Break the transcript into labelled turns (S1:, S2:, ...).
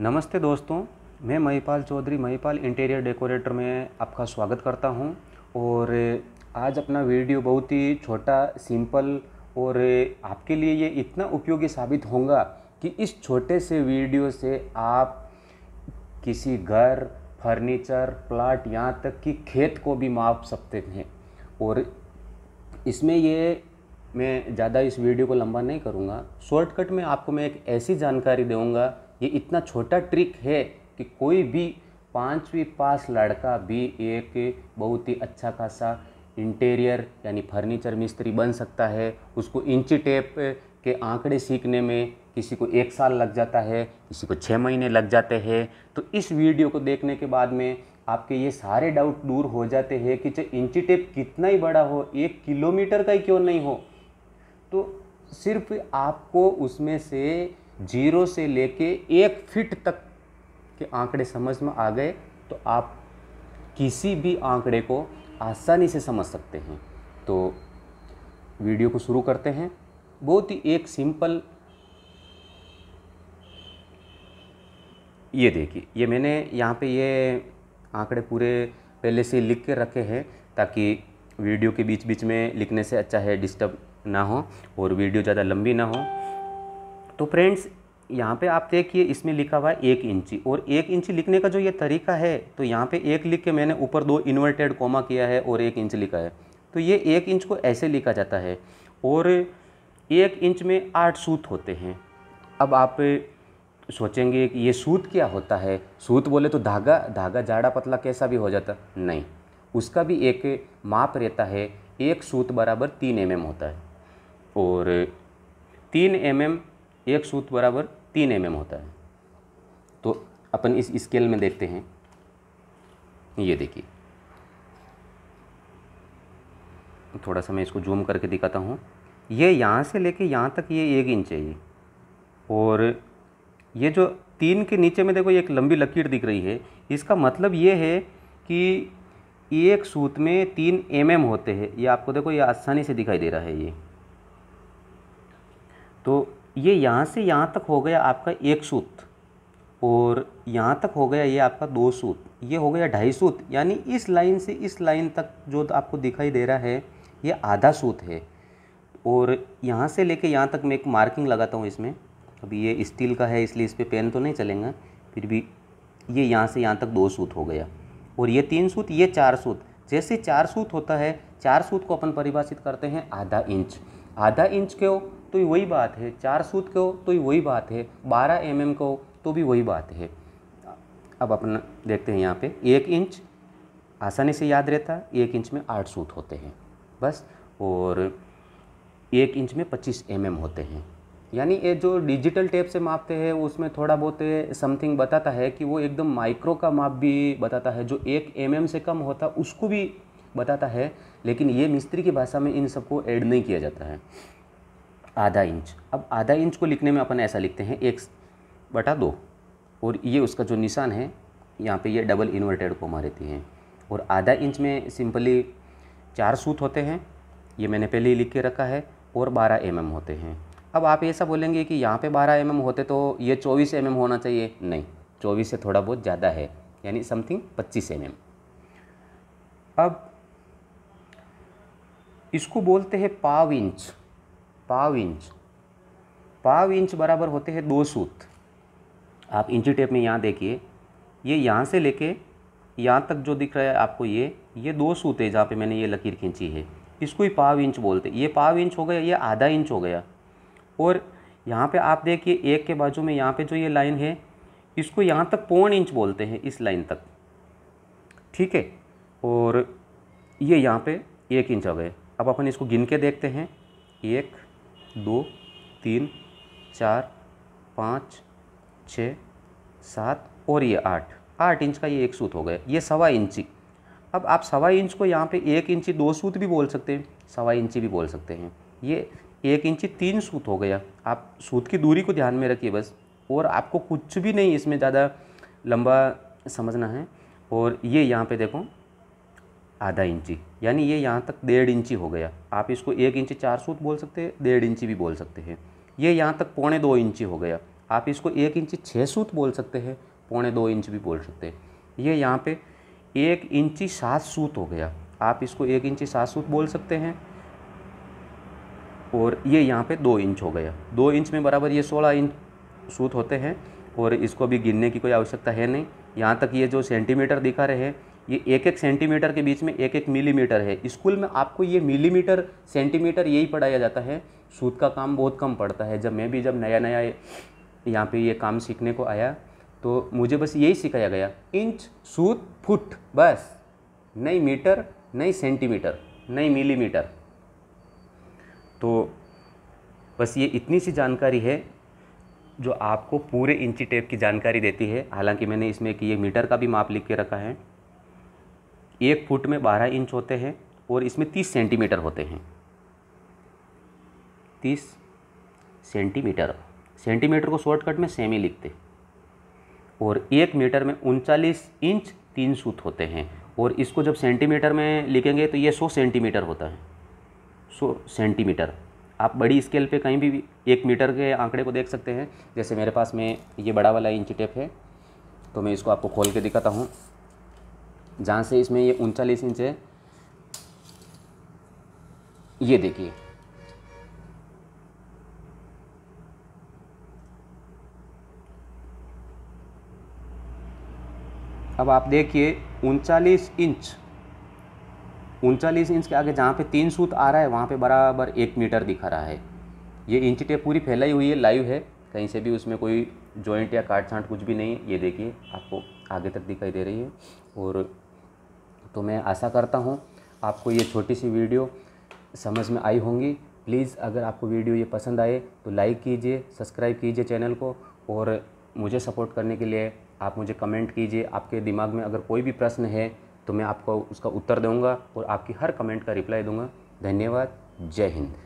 S1: नमस्ते दोस्तों मैं महिपाल चौधरी महिपाल इंटीरियर डेकोरेटर में आपका स्वागत करता हूं और आज अपना वीडियो बहुत ही छोटा सिंपल और आपके लिए ये इतना उपयोगी साबित होगा कि इस छोटे से वीडियो से आप किसी घर फर्नीचर प्लाट यहाँ तक कि खेत को भी माप सकते हैं और इसमें ये मैं ज़्यादा इस वीडियो को लंबा नहीं करूँगा शॉर्टकट में आपको मैं एक ऐसी जानकारी दूँगा ये इतना छोटा ट्रिक है कि कोई भी पाँचवीं पास लड़का भी एक बहुत ही अच्छा खासा इंटीरियर यानी फर्नीचर मिस्त्री बन सकता है उसको इंची टेप के आंकड़े सीखने में किसी को एक साल लग जाता है किसी को छः महीने लग जाते हैं तो इस वीडियो को देखने के बाद में आपके ये सारे डाउट दूर हो जाते हैं कि चाहे इंची टेप कितना ही बड़ा हो एक किलोमीटर का ही क्यों नहीं हो तो सिर्फ आपको उसमें से जीरो से लेके एक फिट तक के आंकड़े समझ में आ गए तो आप किसी भी आंकड़े को आसानी से समझ सकते हैं तो वीडियो को शुरू करते हैं बहुत ही एक सिंपल ये देखिए ये मैंने यहाँ पे ये आंकड़े पूरे पहले से लिख के रखे हैं ताकि वीडियो के बीच बीच में लिखने से अच्छा है डिस्टर्ब ना हो और वीडियो ज़्यादा लंबी ना हो तो फ्रेंड्स यहाँ पे आप देखिए इसमें लिखा हुआ है एक इंची और एक इंची लिखने का जो ये तरीका है तो यहाँ पे एक लिख के मैंने ऊपर दो इन्वर्टेड कोमा किया है और एक इंच लिखा है तो ये एक इंच को ऐसे लिखा जाता है और एक इंच में आठ सूत होते हैं अब आप सोचेंगे कि ये सूत क्या होता है सूत बोले तो धागा धागा जाड़ा पतला कैसा भी हो जाता नहीं उसका भी एक माप रहता है एक सूत बराबर तीन एम एम होता है और तीन एम एम एक सूत बराबर तीन एम एम होता है तो अपन इस स्केल में देखते हैं ये देखिए थोड़ा सा मैं इसको जूम करके दिखाता हूँ ये यहाँ से लेके यहाँ तक ये एक इंच है ये और ये जो तीन के नीचे में देखो एक लंबी लकीर दिख रही है इसका मतलब ये है कि एक सूत में तीन एम mm होते हैं ये आपको देखो ये आसानी से दिखाई दे रहा है ये तो ये यहाँ से यहाँ तक हो गया आपका एक सूत और यहाँ तक हो गया ये आपका दो सूत ये हो गया ढाई सूत यानी इस लाइन से इस लाइन तक जो आपको दिखाई दे रहा है ये आधा सूत है और यहाँ से लेके यहाँ तक मैं एक मार्किंग लगाता हूँ इसमें अभी ये स्टील का है इसलिए इस पर पे पेन तो नहीं चलेगा फिर भी ये यहाँ से यहाँ तक दो सूत हो गया और ये तीन सूत ये चार सूत जैसे चार सूत होता है चार सूत को अपन परिभाषित करते हैं आधा इंच आधा इंच के हो तो वही बात है चार सूत के हो तो वही बात है बारह एम के हो तो भी वही बात है अब अपन देखते हैं यहाँ पे एक इंच आसानी से याद रहता है एक इंच में आठ सूत होते हैं बस और एक इंच में पच्चीस एम होते हैं यानी ये जो डिजिटल टेप से मापते हैं उसमें थोड़ा बहुत समथिंग बताता है कि वो एकदम माइक्रो का माप भी बताता है जो एक एम mm से कम होता उसको भी बताता है लेकिन ये मिस्त्री की भाषा में इन सबको ऐड नहीं किया जाता है आधा इंच अब आधा इंच को लिखने में अपन ऐसा लिखते हैं एक बटा दो और ये उसका जो निशान है यहाँ पे ये डबल इन्वर्टेड कोमा रहती है और आधा इंच में सिंपली चार सूत होते हैं ये मैंने पहले ही लिख के रखा है और बारह एम mm होते हैं अब आप ऐसा बोलेंगे कि यहाँ पर बारह एम mm होते तो ये चौबीस एम mm होना चाहिए नहीं चौबीस से थोड़ा बहुत ज़्यादा है यानी समथिंग पच्चीस एम mm. अब इसको बोलते हैं पाव इंच पाव इंच पाव इंच बराबर होते हैं दो सूत आप इंची टेप में यहाँ देखिए ये यहाँ से लेके यहाँ तक जो दिख रहा है आपको ये ये दो सूत है जहाँ पे मैंने ये लकीर खींची है इसको ही पाव इंच बोलते ये पाव इंच हो गया ये आधा इंच हो गया और यहाँ पे आप देखिए एक के बाजू में यहाँ पे जो ये लाइन है इसको यहाँ तक पौन इंच बोलते हैं इस लाइन तक ठीक है और ये यहाँ पे एक इंच हो गए अब अपन इसको गिन के देखते हैं एक दो तीन चार पाँच छ सात और ये आठ आठ इंच का ये एक सूत हो गया ये सवा इंची अब आप सवा इंच को यहाँ पे एक इंची दो सूत भी बोल सकते हैं सवा इंची भी बोल सकते हैं ये एक इंची तीन सूत हो गया आप सूत की दूरी को ध्यान में रखिए बस और आपको कुछ भी नहीं इसमें ज़्यादा लंबा समझना है और ये यहाँ पे देखो आधा इंची यानी ये यहाँ तक डेढ़ इंची हो गया आप इसको एक इंची चार सूत बोल सकते हैं डेढ़ इंची भी बोल सकते हैं ये यहाँ तक पौने दो इंची हो गया आप इसको एक इंची छः सूत बोल सकते हैं पौने दो इंच भी बोल सकते हैं ये यहाँ पे एक इंची सात सूत हो गया आप इसको एक इंची सात सूत बोल सकते हैं और ये यहाँ पे दो इंच हो गया दो इंच में बराबर ये सोलह इंच सूत होते हैं और इसको भी गिनने की कोई आवश्यकता है नहीं यहाँ तक ये जो सेंटीमीटर दिखा रहे हैं ये एक एक सेंटीमीटर के बीच में एक एक मिलीमीटर है स्कूल में आपको ये मिलीमीटर सेंटीमीटर यही पढ़ाया जाता है सूद का काम बहुत कम पड़ता है जब मैं भी जब नया नया यहाँ पे ये काम सीखने को आया तो मुझे बस यही सिखाया गया इंच सूत फुट बस नहीं मीटर नहीं सेंटीमीटर नहीं मिलीमीटर तो बस ये इतनी सी जानकारी है जो आपको पूरे इंची टेप की जानकारी देती है हालांकि मैंने इसमें कि ये मीटर का भी माप लिख के रखा है एक फुट में बारह इंच होते हैं और इसमें तीस सेंटीमीटर होते हैं तीस सेंटीमीटर सेंटीमीटर को शॉर्टकट में सेमी लिखते और एक मीटर में उनचालीस इंच तीन सूत होते हैं और इसको जब सेंटीमीटर में लिखेंगे तो ये सौ सेंटीमीटर होता है सौ सेंटीमीटर आप बड़ी स्केल पे कहीं भी एक मीटर के आंकड़े को देख सकते हैं जैसे मेरे पास में ये बड़ा वाला इंच टेप है तो मैं इसको आपको खोल के दिखाता हूँ जहाँ से इसमें ये उनचालीस इंच है ये देखिए अब आप देखिए उनचालीस इंच उनचालीस इंच के आगे जहाँ पे तीन सूत आ रहा है वहाँ पे बराबर एक मीटर दिखा रहा है ये इंच टेप पूरी फैलाई हुई है लाइव है कहीं से भी उसमें कोई जॉइंट या काट छाट कुछ भी नहीं है ये देखिए आपको आगे तक दिखाई दे रही है और तो मैं आशा करता हूँ आपको ये छोटी सी वीडियो समझ में आई होंगी प्लीज़ अगर आपको वीडियो ये पसंद आए तो लाइक कीजिए सब्सक्राइब कीजिए चैनल को और मुझे सपोर्ट करने के लिए आप मुझे कमेंट कीजिए आपके दिमाग में अगर कोई भी प्रश्न है तो मैं आपको उसका उत्तर दूंगा और आपकी हर कमेंट का रिप्लाई दूंगा धन्यवाद जय हिंद